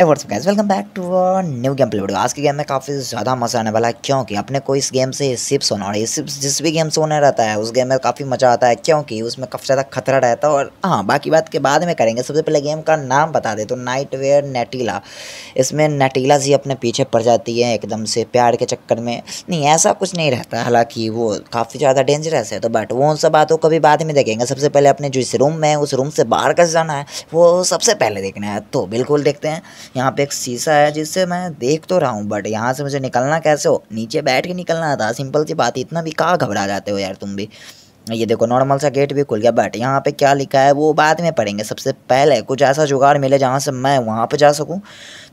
Averse गैस welcome back to a new gameplay video आज के गेम में काफ़ी ज़्यादा मज़ा आने वाला है क्योंकि अपने को इस गेम से सिप्स होना और ये सिप्स जिस भी गेम से होने रहता है उस गेम में काफ़ी मज़ा आता है क्योंकि उसमें काफ़ी ज़्यादा खतरा रहता है और हाँ बाकी बात के बाद में करेंगे सबसे पहले गेम का नाम बता दे तो नाइट वेयर नेटीला इसमें नेटीला जी अपने पीछे पड़ जाती है एकदम से प्यार के चक्कर में नहीं ऐसा कुछ नहीं रहता हालाँकि वो काफ़ी ज़्यादा डेंजरस है तो बट वो उन सब बातों को भी बाद में देखेंगे सबसे पहले अपने जिस रूम में उस रूम से बाहर कैसे जाना है वो सबसे पहले देखना है तो बिल्कुल देखते हैं यहाँ पे एक शीशा है जिससे मैं देख तो रहा हूँ बट यहाँ से मुझे निकलना कैसे हो नीचे बैठ के निकलना था सिंपल सी बात इतना भी कहाँ घबरा जाते हो यार तुम भी ये देखो नॉर्मल सा गेट भी खुल गया बट यहाँ पे क्या लिखा है वो बाद में पढ़ेंगे सबसे पहले कुछ ऐसा जुगाड़ मिले जहाँ से मैं वहाँ पे जा सकूँ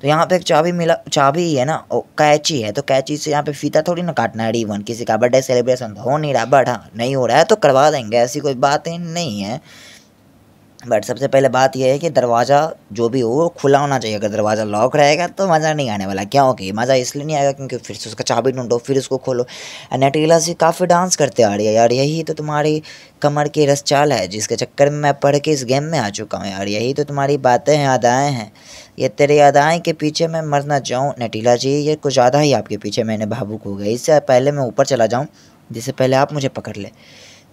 तो यहाँ पे एक चाबी मिला चाबी है ना कैची है तो कैची से यहाँ पे फीता थोड़ी ना काटना है रीवन किसी का बर्थडे सेलिब्रेशन तो हो नहीं रहा बट हाँ नहीं हो रहा है तो करवा देंगे ऐसी कोई बातें नहीं है बट सबसे पहले बात यह है कि दरवाज़ा जो भी हो वो खुला होना चाहिए अगर दरवाज़ा लॉक रहेगा तो मज़ा नहीं आने वाला क्या ओके मज़ा इसलिए नहीं आएगा क्योंकि फिर से उसका चाबी ढूंढो फिर उसको खोलो नटीला से काफ़ी डांस करते आ रही है यार यही तो तुम्हारी कमर की रसचाल है जिसके चक्कर में मैं पढ़ के इस गेम में आ चुका हूँ यार यही तो तुम्हारी बातें हैं अदाएँ हैं ये तेरे अदाएँ के पीछे मैं मरना चाहूँ नटीला जी ये कुछ ज़्यादा ही आपके पीछे मैंने भावुक हो गया इससे पहले मैं ऊपर चला जाऊँ जिससे पहले आप मुझे पकड़ लें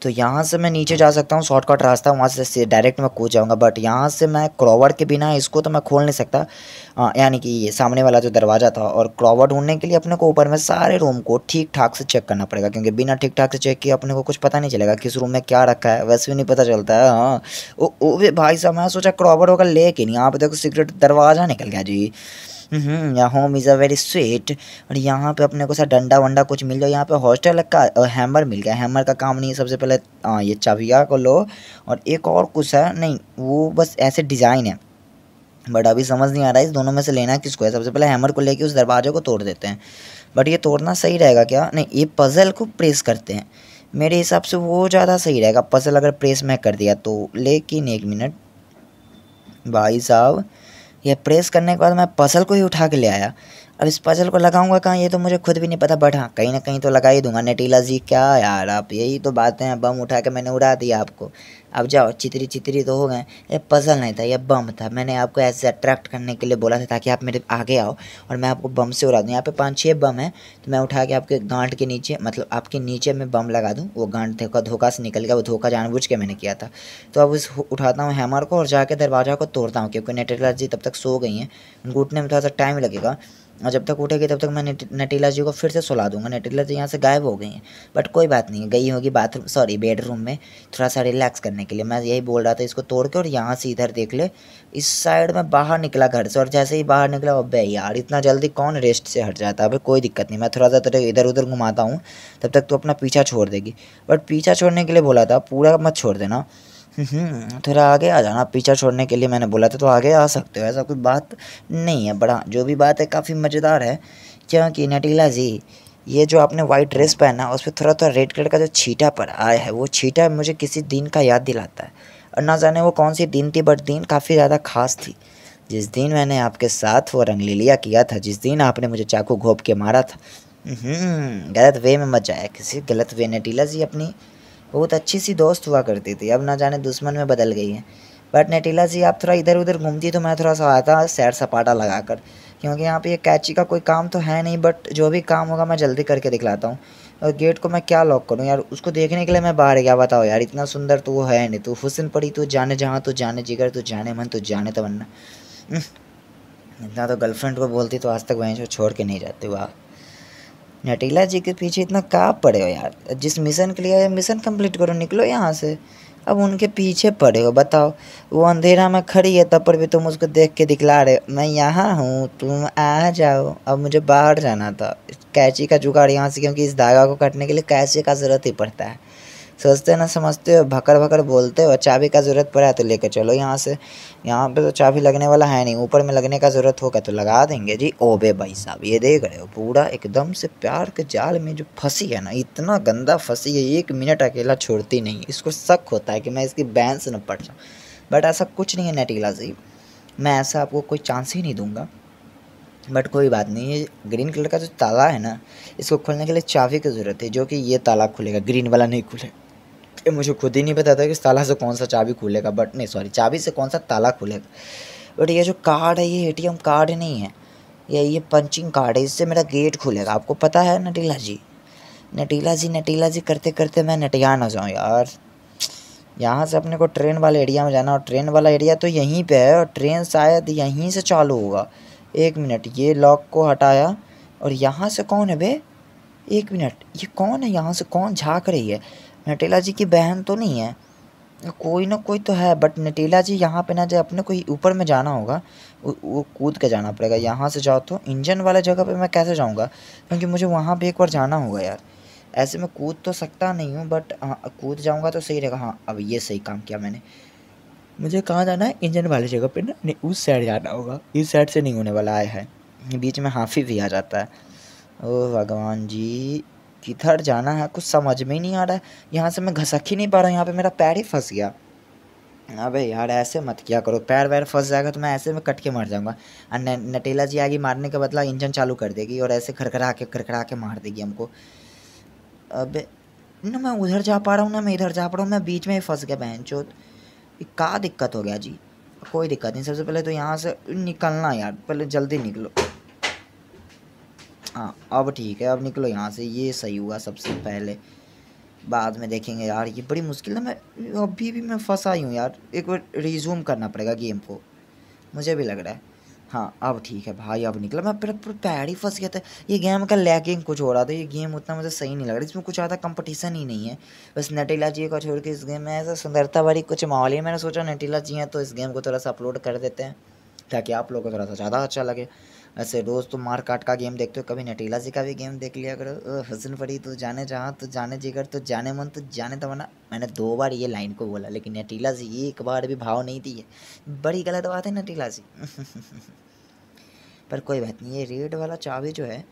तो यहाँ से मैं नीचे जा सकता हूँ शॉर्टकट रास्ता वहाँ से डायरेक्ट मैं कूद जाऊँगा बट यहाँ से मैं क्रॉवर्ड के बिना इसको तो मैं खोल नहीं सकता यानी कि ये सामने वाला जो दरवाज़ा था और क्रॉवर्ड ढूंढने के लिए अपने को ऊपर में सारे रूम को ठीक ठाक से चेक करना पड़ेगा क्योंकि बिना ठीक ठाक से चेक किए अपने को कुछ पता नहीं चलेगा किस रूम में क्या रखा है वैसे भी नहीं पता चलता है हाँ भाई साहब मैं सोचा क्रॉवर्ड होगा नहीं यहाँ पर देखो सीक्रेट दरवाज़ा निकल गया जी home is a very sweet और यहाँ पे अपने को सा डंडा वंडा कुछ मिल जाए यहाँ पे हॉस्टल का हैमर मिल गया हैमर का काम नहीं है सबसे पहले हाँ ये चाबिया को लो और एक और कुछ है नहीं वो बस ऐसे डिज़ाइन है बट अभी समझ नहीं आ रहा है इस दोनों में से लेना किसको है सबसे पहले हैमर को लेके उस दरवाजे को तोड़ देते हैं बट ये तोड़ना सही रहेगा क्या नहीं ये पज़ल को प्रेस करते हैं मेरे हिसाब से वो ज़्यादा सही रहेगा पज़ल अगर प्रेस में कर दिया तो लेकिन एक मिनट भाई साहब यह प्रेस करने के बाद मैं पसल को ही उठा के ले आया अब इस पजल को लगाऊंगा कहाँ ये तो मुझे खुद भी नहीं पता बट हाँ कहीं ना कहीं तो लगा ही दूंगा नटीला जी क्या यार आप यही तो बातें हैं बम उठा के मैंने उड़ा दिया आपको अब जाओ चितरी चितरी तो हो गए ये पजल नहीं था ये बम था मैंने आपको ऐसे अट्रैक्ट करने के लिए बोला था ताकि आप मेरे आगे आओ और मैं आपको बम से उड़ा दूँ यहाँ पे पाँच छः बम है तो मैं उठा के आपके गांठ के नीचे मतलब आपके नीचे मैं बम लगा दूँ वो गांठ धोखा धोखा से निकल गया वो धोखा जानबूझ के मैंने किया था तो अब उस उठाता हूँ हैमर को और जाके दरवाज़ा को तोड़ता हूँ क्योंकि नेटेलर जी तब तक सो गई हैं उनको उठने में थोड़ा सा टाइम लगेगा और जब तक उठेगी तब तक मैं नटीला जी को फिर से सुला दूंगा नटीला जी यहाँ से गायब हो गई हैं बट कोई बात नहीं गई होगी बाथरूम सॉरी बेडरूम में थोड़ा सा रिलैक्स करने के लिए मैं यही बोल रहा था इसको तोड़ के और यहाँ से इधर देख ले इस साइड में बाहर निकला घर से और जैसे ही बाहर निकला अब यार इतना जल्दी कौन रेस्ट से हट जाता है अभी कोई दिक्कत नहीं मैं थोड़ा सा इधर उधर घुमाता हूँ तब तक तो अपना पीछा छोड़ देगी बट पीछा छोड़ने के लिए बोला था पूरा मत छोड़ देना थोड़ा आगे आ जाना पीछा छोड़ने के लिए मैंने बोला था तो आगे आ सकते हो ऐसा कोई बात नहीं है बड़ा जो भी बात है काफ़ी मज़ेदार है क्योंकि नटीला जी ये जो आपने वाइट ड्रेस पहना उस पर थोड़ा थोड़ा रेड कलर का जो छीटा पर आया है वो छीटा मुझे किसी दिन का याद दिलाता है और ना जाने वो कौन सी दिन थी बट दिन काफ़ी ज़्यादा खास थी जिस दिन मैंने आपके साथ वो रंगलीलिया किया था जिस दिन आपने मुझे चाकू घोप के मारा था हम्म, गलत वे में मत जाया किसी गलत वे ने टीला जी अपनी बहुत अच्छी सी दोस्त हुआ करती थी अब ना जाने दुश्मन में बदल गई है बट नटीला जी आप थोड़ा इधर उधर घूमती तो मैं थोड़ा सा आता सैर सपाटा लगा कर क्योंकि यहाँ पे ये कैची का कोई काम तो है नहीं बट जो भी काम होगा मैं जल्दी करके दिखलाता हूँ और गेट को मैं क्या लॉक करूँ यार उसको देखने के लिए मैं बाहर गया बताओ यार इतना सुंदर तो वो है नहीं तू हुसन पड़ी तू जाने जहाँ तू जाने जिगर तू जाने मन तू जाने तमन्ना हम्म। इतना तो गर्लफ्रेंड को बोलती तो आज तक वहीं छोड़ के नहीं जाते वाह नटीला जी के पीछे इतना का पड़े हो यार जिस मिशन के लिए मिशन कंप्लीट करो निकलो यहाँ से अब उनके पीछे पड़े हो बताओ वो अंधेरा में खड़ी है तब पर भी तुम उसको देख के दिखला रहे मैं यहाँ हूँ तुम आ जाओ अब मुझे बाहर जाना था कैची का जुगाड़ यहाँ से क्योंकि इस धागा को काटने के लिए कैची का ज़रूरत ही पड़ता है सोचते ना समझते हो भकर भकर बोलते हो चाबी का ज़रूरत पड़ा तो लेकर चलो यहाँ से यहाँ पे तो चाबी लगने वाला है नहीं ऊपर में लगने का ज़रूरत होगा तो लगा देंगे जी ओबे भाई साहब ये देख रहे हो पूरा एकदम से प्यार के जाल में जो फंसी है ना इतना गंदा फंसी है एक मिनट अकेला छोड़ती नहीं इसको शक होता है कि मैं इसकी बैन से न पड़ जाऊँ बट ऐसा कुछ नहीं है नटीला जी मैं ऐसा आपको कोई चांस ही नहीं दूंगा बट कोई बात नहीं ये ग्रीन कलर का जो ताला है ना इसको खोलने के लिए चाबी की ज़रूरत है जो कि ये ताला खुलेगा ग्रीन वाला नहीं खुलेगा मुझे खुद ही नहीं पता था कि इस ताला से कौन सा चाबी खुलेगा बट नहीं सॉरी चाबी से कौन सा ताला खुलेगा बट ये जो कार्ड है ये एटीएम कार्ड नहीं है ये ये पंचिंग कार्ड है इससे मेरा गेट खुलेगा आपको पता है नटीला जी नटीला जी नटीला जी करते करते मैं नटिया ना जाऊँ यार यहाँ से अपने को ट्रेन वाले एरिया में जाना और ट्रेन वाला एरिया तो यहीं पे है और ट्रेन शायद यहीं से चालू होगा एक मिनट ये लॉक को हटाया और यहाँ से कौन है बे एक मिनट ये कौन है यहाँ से कौन झाँक रही है नटेला जी की बहन तो नहीं है कोई ना कोई तो है बट नटेला जी यहाँ पे ना जाए अपने को ऊपर में जाना होगा वो कूद के जाना पड़ेगा यहाँ से जाओ तो इंजन वाले जगह पे मैं कैसे जाऊँगा क्योंकि मुझे वहाँ पे एक बार जाना होगा यार ऐसे में कूद तो सकता नहीं हूँ बट हाँ कूद जाऊँगा तो सही रहेगा हाँ अब ये सही काम किया मैंने मुझे कहाँ जाना है इंजन वाली जगह पर ना उस साइड जाना होगा इस साइड से नहीं होने वाला आया है बीच में हाफी भी आ जाता है ओ भगवान जी किधर जाना है कुछ समझ में ही नहीं आ रहा है यहाँ से मैं घसक ही नहीं पा रहा यहाँ पे मेरा पैर ही फंस गया अबे यार ऐसे मत किया करो पैर वैर फंस जाएगा तो मैं ऐसे में कट के मर जाऊँगा और नटेला जी आएगी मारने के बदला इंजन चालू कर देगी और ऐसे खरखरा के खरखरा के मार देगी हमको अब ना मैं उधर जा पा रहा हूँ ना मैं इधर जा पा रहा हूँ मैं बीच में ही फंस गया बहन चो का दिक्कत हो गया जी कोई दिक्कत नहीं सबसे पहले तो यहाँ से निकलना यार पहले जल्दी निकलो हाँ अब ठीक है अब निकलो यहाँ से ये सही हुआ सबसे पहले बाद में देखेंगे यार ये बड़ी मुश्किल है मैं अभी भी मैं फंसा ही हूँ यार एक बार रिज्यूम करना पड़ेगा गेम को मुझे भी लग रहा है हाँ अब ठीक है भाई अब निकला मैं पूरा पैर ही फंस गया था ये गेम का लैकिंग कुछ हो रहा था ये गेम उतना मुझे सही नहीं लग रहा इसमें कुछ ज़्यादा कंपटीशन ही नहीं है बस नटीला जी को छोड़ के इस गेम में ऐसा सुंदरता भरी कुछ माहौल ही मैंने सोचा नटीला जी हैं तो इस गेम को थोड़ा सा अपलोड कर देते हैं ताकि आप लोगों को थोड़ा सा ज़्यादा अच्छा लगे ऐसे रोज़ तो मार काट का गेम देखते हो कभी नटीला जी का भी गेम देख लिया करो हसन फरी तो जाने जहाँ तो जाने जिगर तो जाने मन तो जाने तो मना मैंने दो बार ये लाइन को बोला लेकिन नटीला जी एक बार भी भाव नहीं दिए बड़ी गलत बात है नटीला जी पर कोई बात नहीं ये रेड वाला चाबी जो है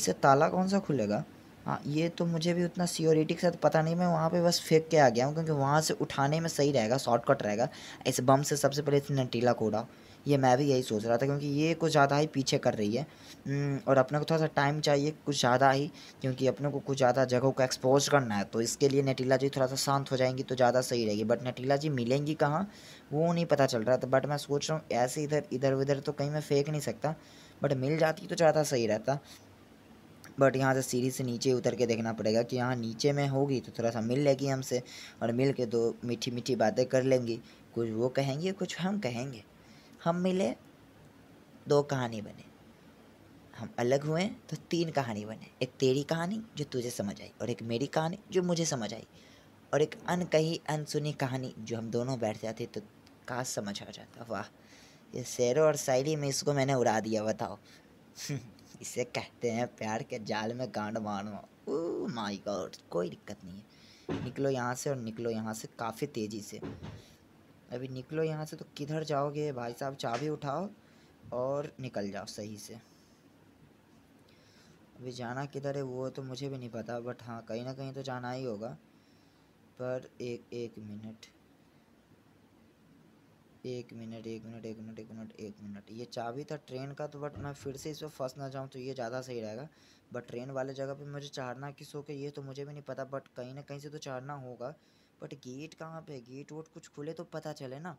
इसे ताला कौन सा खुलेगा हाँ ये तो मुझे भी उतना सियोरिटी के साथ पता नहीं मैं वहाँ पे बस फेंक के आ गया हूँ क्योंकि वहाँ से उठाने में सही रहेगा शॉर्टकट रहेगा इस बम से सबसे पहले इस नटीला को उड़ाओ ये मैं भी यही सोच रहा था क्योंकि ये कुछ ज़्यादा ही पीछे कर रही है हम्म, और अपने को थोड़ा सा टाइम चाहिए कुछ ज़्यादा ही क्योंकि अपने को कुछ ज़्यादा जगहों को एक्सपोज करना है तो इसके लिए नटीला जी थोड़ा सा शांत हो जाएंगी तो ज़्यादा सही रहेगी बट नटीला जी मिलेंगी कहाँ वो नहीं पता चल रहा था बट मैं सोच रहा हूँ ऐसे इधर इधर उधर तो कहीं मैं फेंक नहीं सकता बट मिल जाती तो ज़्यादा सही रहता बट यहाँ से सीढ़ी से नीचे उतर के देखना पड़ेगा कि यहाँ नीचे में होगी तो थोड़ा सा मिल लेगी हमसे और मिल के दो तो मीठी मीठी बातें कर लेंगी कुछ वो कहेंगे कुछ हम कहेंगे हम मिले दो कहानी बने हम अलग हुए तो तीन कहानी बने एक तेरी कहानी जो तुझे समझ आई और एक मेरी कहानी जो मुझे समझ आई और एक अनकही अनसुनी कहानी जो हम दोनों बैठ जाते तो का समझ आ जाता वाह ये शेरों और शायरी में इसको मैंने उड़ा दिया बताओ इसे कहते हैं प्यार के जाल में गांड मारना माई गॉड कोई दिक्कत नहीं है निकलो यहाँ से और निकलो यहाँ से काफ़ी तेज़ी से अभी निकलो यहाँ से तो किधर जाओगे भाई साहब चाबी उठाओ और निकल जाओ सही से अभी जाना किधर है वो तो मुझे भी नहीं पता बट हाँ कहीं ना कहीं तो जाना ही होगा पर एक एक मिनट एक मिनट एक मिनट एक मिनट एक मिनट एक मिनट ये चाबी था ट्रेन का तो बट मैं फिर से इस पर फंस ना जाऊँ तो ये ज़्यादा सही रहेगा बट ट्रेन वाले जगह पे मुझे चढ़ना किस हो के ये तो मुझे भी नहीं पता बट कहीं ना कहीं से तो चढ़ना होगा बट गेट कहाँ पे गेट वोट कुछ खुले तो पता चले ना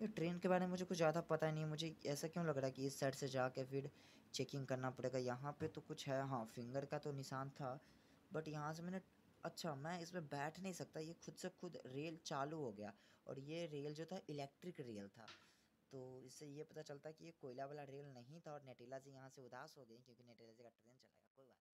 ये ट्रेन के बारे में मुझे कुछ ज़्यादा पता नहीं मुझे ऐसा क्यों लग रहा है कि इस साइड से जाके फिर चेकिंग करना पड़ेगा यहाँ पे तो कुछ है हाँ फिंगर का तो निशान था बट यहाँ से मैंने अच्छा मैं इसमें बैठ नहीं सकता ये खुद से खुद रेल चालू हो गया और ये रेल जो था इलेक्ट्रिक रेल था तो इससे ये पता चलता कि ये कोयला वाला रेल नहीं था और नेटिला जी यहाँ से उदास हो गई क्योंकि नेटिला जी का ट्रेन चला कोई बात